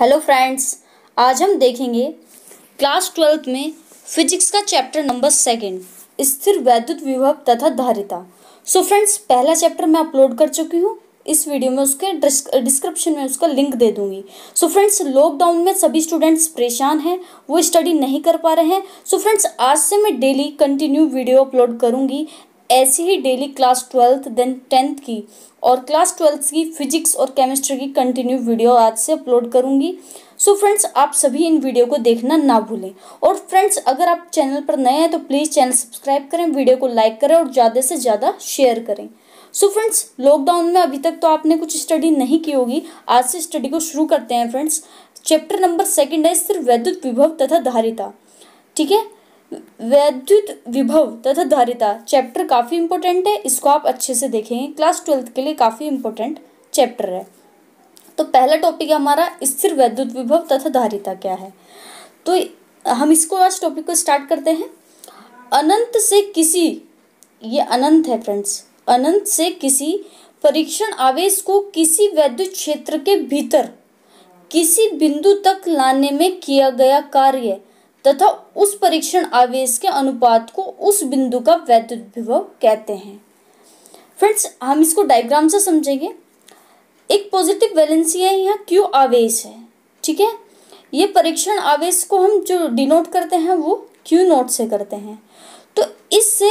hello friends आज हम देखेंगे क्लास ट्वेल्थ में फिजिक्स का चैप्टर नंबर सेकंड स्थिर वैद्युत विभव तथा धारिता सो फ्रेंड्स पहला चैप्टर मैं अपलोड कर चुकी हूँ इस वीडियो में उसके डिस्क्रिप्शन में उसका लिंक दे दूंगी सो फ्रेंड्स लॉकडाउन में सभी स्टूडेंट्स परेशान हैं वो स्टडी नहीं कर पा रहे हैं सो so फ्रेंड्स आज से मैं डेली कंटिन्यू वीडियो अपलोड करूंगी ऐसे ही daily class twelfth then tenth की और क्लास ट्वेल्थ की फिजिक्स और केमिस्ट्री की कंटिन्यू वीडियो आज से अपलोड करूंगी सो so फ्रेंड्स आप सभी इन वीडियो को देखना ना भूलें और फ्रेंड्स अगर आप चैनल पर नए हैं तो प्लीज़ चैनल सब्सक्राइब करें वीडियो को लाइक करें और ज़्यादा से ज़्यादा शेयर करें सो फ्रेंड्स लॉकडाउन में अभी तक तो आपने कुछ स्टडी नहीं की होगी आज से स्टडी को शुरू करते हैं फ्रेंड्स चैप्टर नंबर सेकेंड है सिर्फ वैद्युत विभव तथा धारिता ठीक है वैद्युत विभव तथा धारिता चैप्टर काफ़ी इंपॉर्टेंट है इसको आप अच्छे से देखेंगे क्लास ट्वेल्थ के लिए काफ़ी इंपॉर्टेंट चैप्टर है तो पहला टॉपिक हमारा स्थिर वैद्युत विभव तथा धारिता क्या है तो हम इसको आज टॉपिक को स्टार्ट करते हैं अनंत से किसी ये अनंत है फ्रेंड्स अनंत से किसी परीक्षण आवेश को किसी वैद्युत क्षेत्र के भीतर किसी बिंदु तक लाने में किया गया कार्य तथा उस परीक्षण आवेश के अनुपात को उस बिंदु का वैद्युत विभव कहते हैं फ्रेंड्स हम इसको डायग्राम से समझेंगे एक पॉजिटिव वैलेंसी है यहाँ क्यू आवेश है ठीक है ये परीक्षण आवेश को हम जो डिनोट करते हैं वो क्यू नोट से करते हैं तो इससे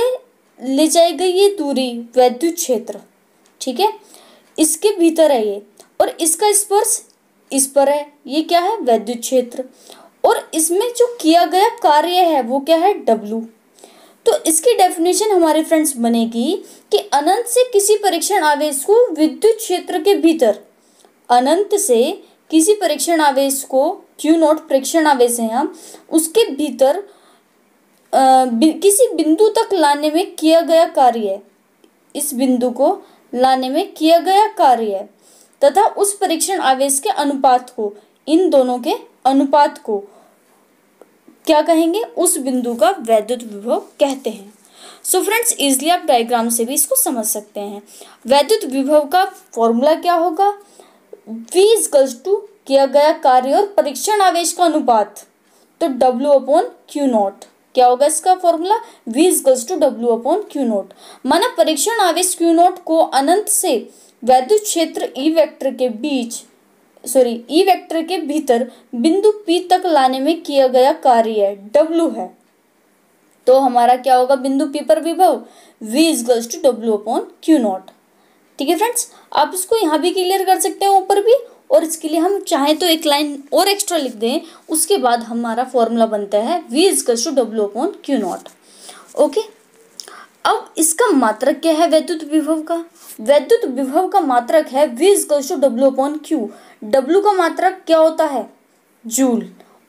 ले जाई गई ये दूरी वैद्युत क्षेत्र ठीक है इसके भीतर है ये और इसका स्पर्श इस, इस पर है ये क्या है वैद्युत क्षेत्र और इसमें जो किया गया कार्य है वो क्या है डब्लू तो इसकी डेफिनेशन हमारे फ्रेंड्स बनेगी कि अनंत से किसी परीक्षण आवेश को विद्युत क्षेत्र के भीतर अनंत से किसी परीक्षण आवेश को क्यू नॉट परीक्षण आवेश है हम उसके भीतर आ, बि, किसी बिंदु तक लाने में किया गया कार्य है इस बिंदु को लाने में किया गया कार्य है तथा उस परीक्षण आवेश के अनुपात को इन दोनों के अनुपात को क्या कहेंगे उस बिंदु का वैद्युत विभव कहते हैं सो फ्रेंड्स इजली आप डायग्राम से भी इसको समझ सकते हैं वैद्युत विभव का फॉर्मूला क्या होगा वी इजकल्स टू किया गया कार्य और परीक्षण आवेश का अनुपात तो डब्ल्यू अपॉन क्यू नॉट क्या होगा इसका formula V equals to W upon Q naught माना परीक्षण आवेश क्यू नॉट को अनंत से वैद्युत क्षेत्र ई e वेक्टर के बीच सॉरी ई e वेक्टर के भीतर बिंदु पी तक लाने में किया गया कार्य है डब्ल्यू है तो हमारा क्या होगा बिंदु पी पर विभव V equals to W upon Q naught ठीक है फ्रेंड्स आप इसको यहाँ भी क्लियर कर सकते हैं ऊपर भी और इसके लिए हम चाहे तो एक लाइन और एक्स्ट्रा लिख दें उसके बाद हमारा फॉर्मूला बनता है V equals to W upon Q naught okay अब इसका मात्रक क्या है वैद्युत विभव का वैद्युत विभव का मात्रक है V equals to W upon Q W का मात्रक क्या होता है जूल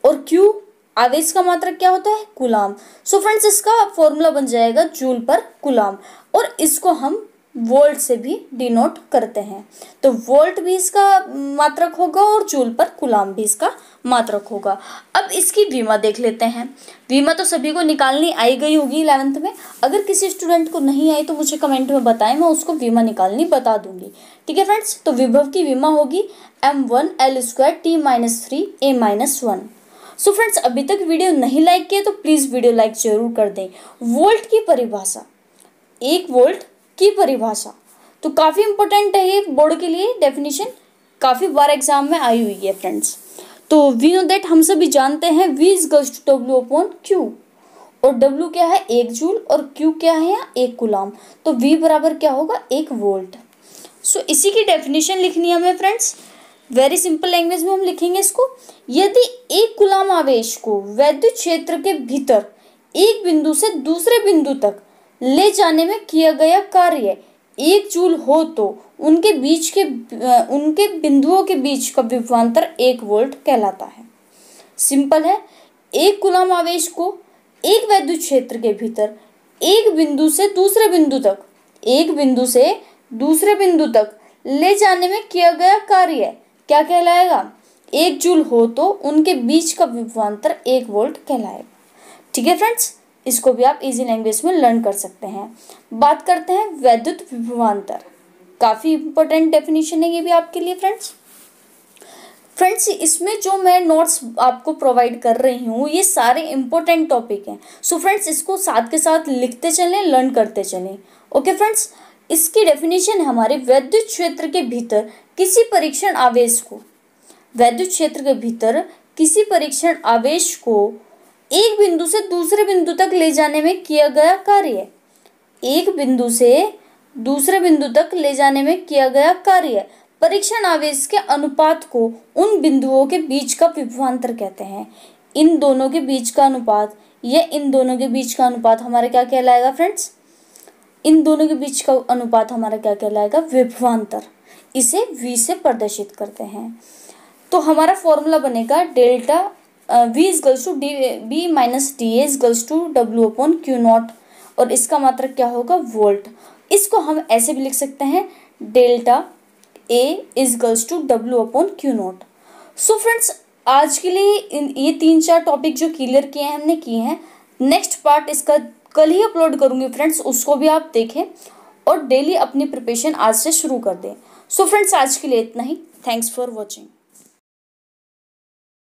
और क्यू आवेश का मात्रक क्या होता है कुलाम सो so फ्रेंड्स इसका फॉर्मूला बन जाएगा जूल पर कुलाम और इसको हम वोल्ट से भी डिनोट करते हैं तो वोल्ट भी इसका मात्रक होगा और जूल पर कुलाम भी इसका मात्रक होगा अब इसकी बीमा देख लेते हैं बीमा तो सभी को निकालनी आई गई होगी इलेवंथ में अगर किसी स्टूडेंट को नहीं आई तो मुझे कमेंट में बताएं मैं उसको बीमा निकालनी बता दूंगी ठीक है फ्रेंड्स तो विभव की बीमा होगी M one L square T minus three A minus one so friends अभी तक वीडियो नहीं लाइक किया तो प्लीज़ वीडियो लाइक जरूर कर दें वोल्ट की परिभाषा एक वोल्ट की परिभाषा तो काफ़ी इंपॉर्टेंट है ये बोर्ड के लिए डेफिनेशन काफ़ी बार एग्जाम में आई हुई है फ्रेंड्स तो वी नो दैट हम सभी जानते हैं वी इज गज टू डब्ल्यू अपॉन क्यू और डब्ल्यू क्या है एक जूल और क्यू क्या है एक गुलाम तो वी बराबर क्या होगा एक वोल्ट सो so, इसी की डेफिनेशन लिखनी है हमें फ्रेंड्स वेरी सिंपल लैंग्वेज में हम लिखेंगे इसको यदि एक गुलाम आवेश को वैद्युत क्षेत्र के भीतर एक बिंदु से दूसरे बिंदु तक ले जाने में किया गया कार्य एक जूल हो तो उनके बीच के उनके बिंदुओं के बीच का विभवान्तर एक वोल्ट कहलाता है सिंपल है एक गुलाम आवेश को एक वैद्युत क्षेत्र के भीतर एक बिंदु से दूसरे बिंदु तक एक बिंदु से दूसरे बिंदु तक ले जाने में किया गया कार्य क्या कहलाएगा एक जूल हो तो उनके बीच का विभवान्तर एक वोल्ट कहलाएगा ठीक है फ्रेंड्स इसको भी आप इजी लैंग्वेज में लर्न कर सकते हैं बात करते हैं वैद्युत विभवान्तर काफ़ी इंपॉर्टेंट डेफिनेशन है ये भी आपके लिए फ्रेंड्स फ्रेंड्स इसमें जो मैं नोट्स आपको प्रोवाइड कर रही हूँ ये सारे इंपॉर्टेंट टॉपिक हैं सो so फ्रेंड्स इसको साथ के साथ लिखते चलें लर्न करते चलें ओके फ्रेंड्स इसकी डेफिनेशन हमारे वैद्युत क्षेत्र के भीतर किसी परीक्षण आवेश को वैद्युत क्षेत्र के भीतर किसी परीक्षण आवेश को एक बिंदु से दूसरे बिंदु तक ले जाने में किया गया कार्य एक बिंदु से दूसरे बिंदु तक ले जाने में किया गया कार्य परीक्षण आवेश के अनुपात को उन बिंदुओं के बीच का विभवान्तर कहते हैं इन दोनों के बीच का अनुपात या इन दोनों के बीच का अनुपात हमारा क्या कहलाएगा फ्रेंड्स इन दोनों के बीच का अनुपात हमारा क्या कहलाएगा विभवान्तर इसे वी से प्रदर्शित करते हैं तो हमारा फॉर्मूला बनेगा delta V equals to D B minus D A equals to W upon Q naught और इसका मात्रक क्या होगा वोल्ट इसको हम ऐसे भी लिख सकते हैं delta A equals to W upon Q naught so friends आज के लिए इन ये तीन चार टॉपिक जो क्लियर किए हैं हमने किए हैं नेक्स्ट पार्ट इसका कल ही अपलोड करूंगी फ्रेंड्स उसको भी आप देखें और डेली अपनी प्रिपरेशन आज से शुरू कर दें सो so फ्रेंड्स आज के लिए इतना ही थैंक्स फॉर वॉचिंग